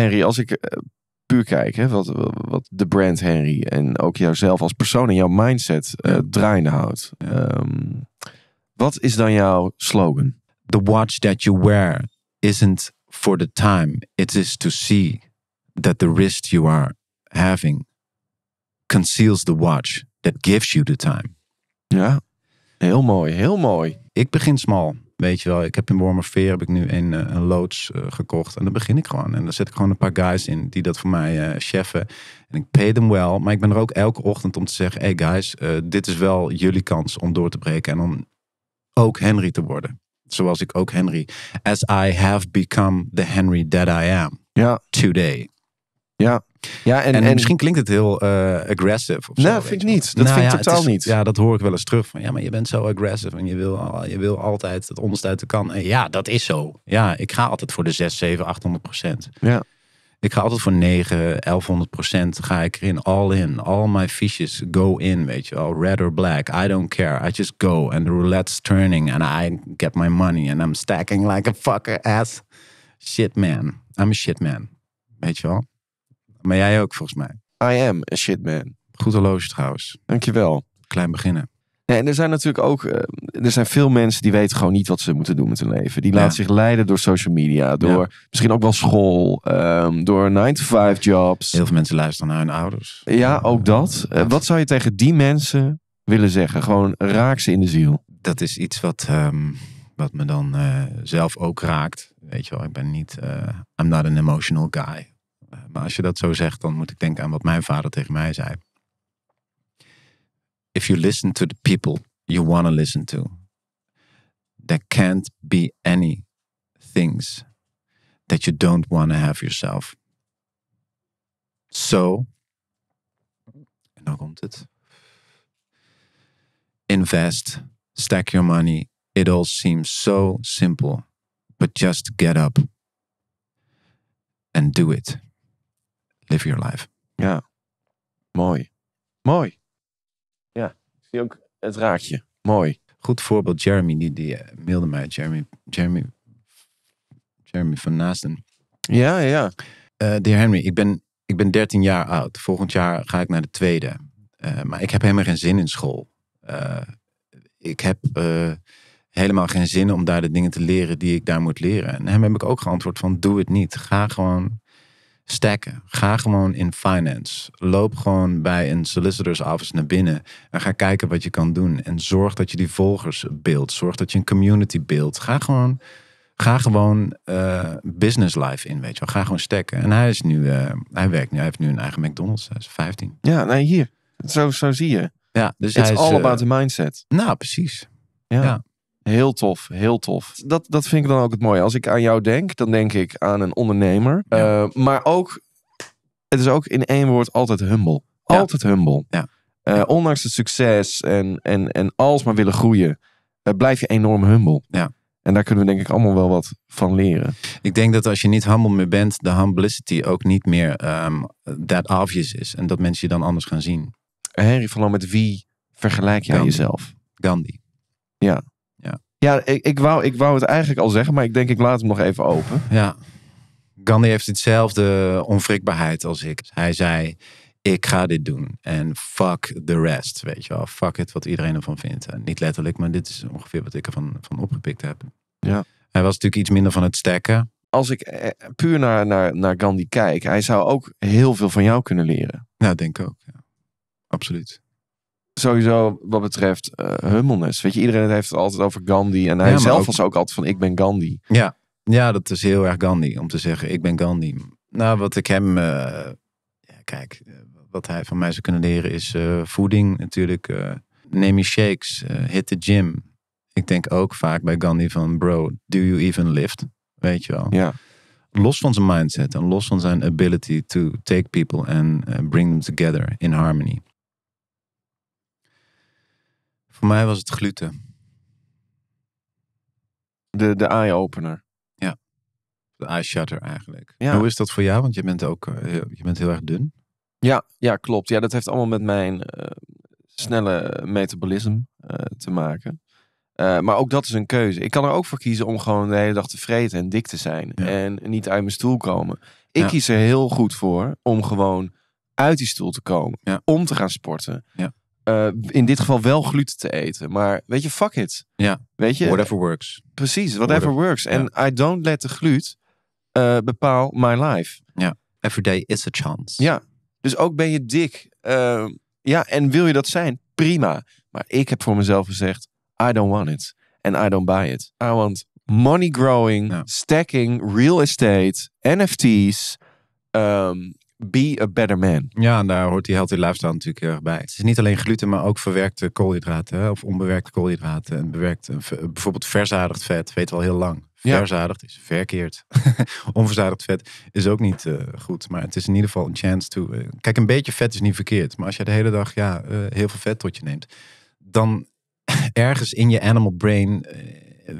Henry, als ik eh, puur kijk, hè, wat, wat de brand Henry en ook jouzelf als persoon en jouw mindset eh, draaien houdt. Ehm, wat is dan jouw slogan? The watch that you wear isn't for the time. It is to see that the wrist you are having conceals the watch that gives you the time. Ja, heel mooi, heel mooi. Ik begin smal. Weet je wel, ik heb in veer heb ik nu een, eh, een loods eh, gekocht. En dan begin ik gewoon. En dan zet ik gewoon een paar guys in die dat voor mij uh, cheffen. En ik pay them wel. Maar ik ben er ook elke ochtend om te zeggen: hey guys, dit is wel jullie kans om door te breken. En om ook Henry te worden. Zoals ik ook Henry. As I have become the Henry that I am. Ja. Today. Ja. Ja, en, en, misschien klinkt het heel uh, aggressive. nee, nou, vind ik niet. Dat nou vind ik totaal niet. Ja, dat hoor ik wel eens terug. Van, ja, maar je bent zo aggressive en je wil, je wil altijd het onderste uit de kan. ja, dat is zo. Ja, ik ga altijd voor de 6, 7, 800 procent. Ja. Ik ga altijd voor 9, 1100 procent ga ik erin. All in. All my fishes go in, weet je wel. Red or black, I don't care. I just go and the roulette's turning and I get my money and I'm stacking like a fucker ass. Shit man. I'm a shit man. Weet je wel? Maar jij ook volgens mij. I am a man. Goed horloge trouwens. Dankjewel. Klein beginnen. Ja, en er zijn natuurlijk ook eh, er zijn veel mensen die weten gewoon niet wat ze moeten doen met hun leven. Die laten zich leiden door social media, door misschien ook wel school, ehm, door 9-to-5 jobs. Heel veel mensen luisteren naar hun ouders. Ja, ook eh, dat. wat zou je tegen die mensen willen zeggen? Gewoon raak ze in de ziel. Dat is iets wat, ehm, wat me dan eh, zelf ook raakt. Weet je wel, ik ben niet. I'm not an emotional guy. Maar als je dat zo zegt, dan moet ik denken aan wat mijn vader tegen mij zei. If you listen to the people you want to listen to, there can't be any things that you don't want to have yourself. So, en dan komt het. Invest, stack your money. It all seems so simple, but just get up and do it. Live your life. Ja, mooi. Mooi. Ja, ik zie ook het raakje. Mooi. Goed voorbeeld, Jeremy, die, die eh, mailde mij. Jeremy, Jeremy, Jeremy van Naasten. Ja, ja. Uh, eh, dear Henry, ik ben, ik ben 13 jaar oud. Volgend jaar ga ik naar de tweede. Eh, maar ik heb helemaal geen zin in school. ik heb helemaal geen zin om daar de dingen te leren die ik daar moet leren. En hem heb ik ook geantwoord van doe het niet. Ga gewoon stacken. Ga gewoon in finance. Loop gewoon bij een solicitor's office naar binnen en ga kijken wat je kan doen. En zorg dat je die volgers beeld Zorg dat je een community beeldt. Ga gewoon, ga gewoon eh, business life in, weet je wel. Ga gewoon stacken. En hij is nu, eh, hij werkt nu, hij heeft nu een eigen McDonald's. Hij is 15. Ja, nee, hier. Zo, zo zie je. Ja, dus It's is, all eh, about the mindset. Nou, precies. ja. Heel tof, heel tof. Dat, dat vind ik dan ook het mooie. Als ik aan jou denk, dan denk ik aan een ondernemer. Eh, maar ook, het is ook in één woord altijd humble. Altijd ja. humble. Eh, ja. ondanks het succes en, en, en maar willen groeien, eh, blijf je enorm humble. Ja. En daar kunnen we denk ik allemaal wel wat van leren. Ik denk dat als je niet humble meer bent, de humblicity ook niet meer dat ehm, that obvious is. En dat mensen je dan anders gaan zien. Henry, vooral met wie vergelijk jij jezelf? Gandhi. Ja, ja, ik, ik, wou, ik wou het eigenlijk al zeggen, maar ik denk ik laat hem nog even open. Ja. Gandhi heeft hetzelfde onwrikbaarheid als ik. Dus hij zei, ik ga dit doen. En fuck the rest, weet je wel. Fuck het wat iedereen ervan vindt. niet letterlijk, maar dit is ongeveer wat ik ervan van opgepikt heb. Ja. Hij was natuurlijk iets minder van het stekken. Als ik eh, puur naar, naar, naar Gandhi kijk, hij zou ook heel veel van jou kunnen leren. Nou, denk ik ook. Ja. Absoluut sowieso wat betreft uh, Weet je, iedereen heeft het altijd over Gandhi. En hij zelf was ook altijd van ik ben Gandhi. Ja. ja, dat is heel erg Gandhi om te zeggen ik ben Gandhi. Nou, wat ik hem... Eh, ja, kijk, eh, wat hij van mij zou kunnen leren is voeding natuurlijk. neem je shakes, hit the gym. Ik denk ook vaak bij Gandhi van bro, do you even lift? Weet je wel. Ja los van zijn mindset en los van zijn ability to take people and bring them together in harmony. Voor mij was het gluten. De, de eye-opener. Ja. De eye-shutter eigenlijk. Hoe is dat voor jou? Want je bent ook eh, je bent heel erg dun. Ja, ja, klopt. Ja, dat heeft allemaal met mijn eh, snelle metabolisme eh, te maken. maar ook dat is een keuze. Ik kan er ook voor kiezen om gewoon de hele dag te vreten en dik te zijn. En niet uit mijn stoel komen. Ik kies er heel goed voor om gewoon uit die stoel te komen. Om te gaan sporten. Ja eh, in dit geval wel gluten te eten. Maar weet je, fuck it. Ja. Weet je? Whatever works. Precies, whatever, works. En I don't let the gluten eh, bepaal my life. Ja. Every day is a chance. Ja. Dus ook ben je dik. Eh, ja, en wil je dat zijn? Prima. Maar ik heb voor mezelf gezegd, I don't want it. And I don't buy it. I want money growing, stacking, real estate, NFT's. Ehm, Be a better man. Ja, en daar hoort die healthy lifestyle natuurlijk erg bij. Het is niet alleen gluten, maar ook verwerkte koolhydraten. Of onbewerkte koolhydraten. En bewerkt, bijvoorbeeld verzadigd vet, weet al heel lang. Verzadigd is verkeerd. Onverzadigd vet is ook niet eh, goed. Maar het is in ieder geval een chance to... Eh, kijk, een beetje vet is niet verkeerd. Maar als je de hele dag ja, eh, heel veel vet tot je neemt... dan ergens in je animal brain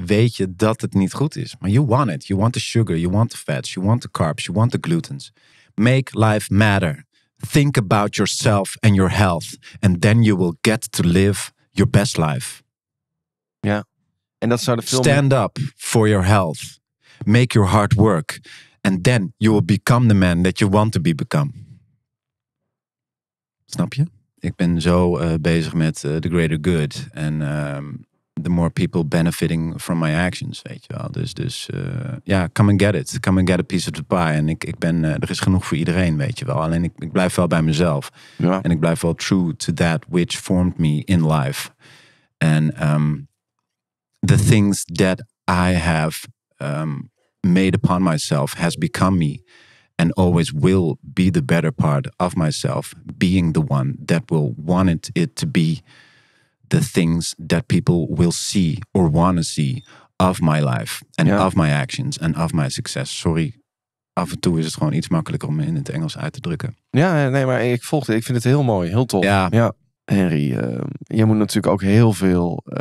weet je dat het niet goed is. Maar you want it. You want the sugar, you want the fats, you want the carbs, you want the glutens. Make life matter. Think about yourself and your health. And then you will get to live your best life. Ja. En dat zou de film... Stand up for your health. Make your hard work. And then you will become the man that you want to be become. Snap je? Ik ben zo eh, bezig met eh, the greater good. En ehm, the more people benefiting from my actions, weet je wel. Dus, dus eh, ja, come and get it. Come and get a piece of the pie. En ik, ik ben, eh, er is genoeg voor iedereen, weet je wel. Alleen ik, ik blijf wel bij mezelf. Ja. En ik blijf wel true to that which formed me in life. En um, the things that I have um, made upon myself has become me. and always will be the better part of myself, being the one that will want it to be the things that people will see or want to see of my life and of my actions and of my success. Sorry, af en toe is het gewoon iets makkelijker om in het Engels uit te drukken. Ja, nee, maar ik volg het. Ik vind het heel mooi, heel tof. Ja. ja. Henry uh, je moet natuurlijk ook heel veel uh,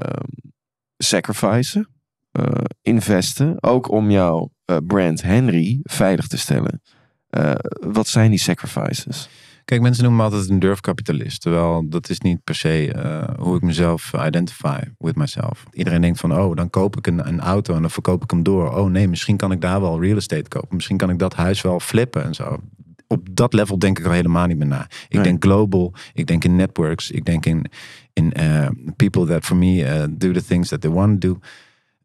sacrificen, eh, investen, ook om jouw eh, brand Henry veilig te stellen. Eh, wat zijn die sacrifices? Kijk, mensen noemen me altijd een durfkapitalist. Terwijl dat is niet per se eh, hoe ik mezelf identify with myself. Iedereen denkt van, oh, dan koop ik een, een, auto en dan verkoop ik hem door. Oh nee, misschien kan ik daar wel real estate kopen. Misschien kan ik dat huis wel flippen en zo. Op dat level denk ik er helemaal niet meer na. Ik denk global, ik denk in networks, ik denk in, in eh, people that for me eh, do the things that they want to do.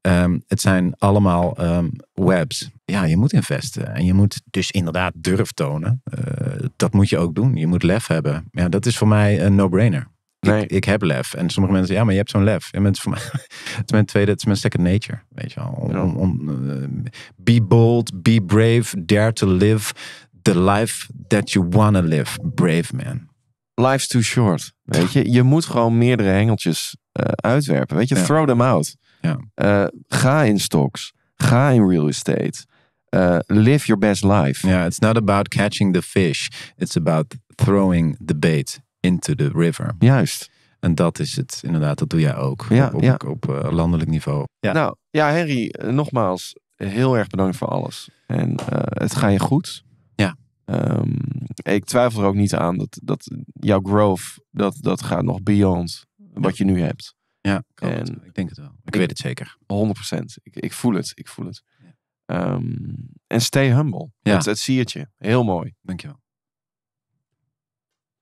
Ehm, het zijn allemaal ehm, webs. Ja, je moet investen. En je moet dus inderdaad durf tonen. Eh, dat moet je ook doen. Je moet lef hebben. Ja, dat is voor mij een no-brainer. Ik, ik, heb lef. En sommige mensen ja, maar je hebt zo'n lef. En mensen voor mij, het is mijn tweede, het is mijn second nature. Weet je wel. Eh, be bold, be brave, dare to live the life that you want to live. Brave man. Life's too short. Weet je, je moet gewoon meerdere hengeltjes eh, uitwerpen. Weet je, throw them out. Ja. Eh, ga in stocks. Ga in real estate. Eh, live your best life. ja it's not about catching the fish. It's about throwing the bait into the river. Juist. En dat is het inderdaad, dat doe jij ook ja, op, op, eh, landelijk niveau. Nou ja, Henry, nogmaals heel erg bedankt voor alles. En het gaat je goed. Ja. Ehm, ik twijfel er ook niet aan dat, dat jouw growth, dat, dat gaat nog beyond wat je nu hebt. Ja, ik denk het wel. Ik, weet het zeker. 100%. Ik, ik voel het. Ik voel het. Ehm, en stay humble. Ja. Het, het siertje. Heel mooi. Dankjewel.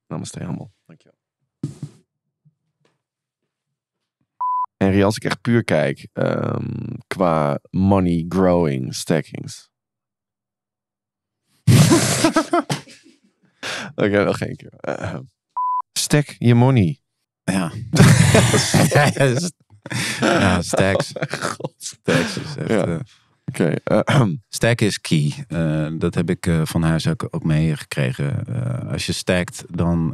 Namaste humble. Dankjewel. En als ik echt puur kijk ehm, qua money growing stackings. Oké, nog één keer. Ehm, stack je money. Ja. ja, stacks. Stacks is echt... Uh, eh, eh, stack is key. Eh, dat heb ik van huis ook, ook meegekregen. als je stackt, dan...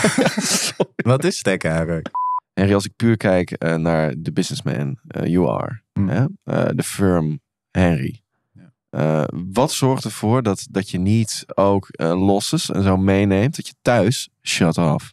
Wat is stack eigenlijk? Henry, als ik puur kijk naar de businessman you are, mm. de firm Henry, wat zorgt ervoor dat, dat je niet ook uh, losses en zo meeneemt? Dat je thuis shut off.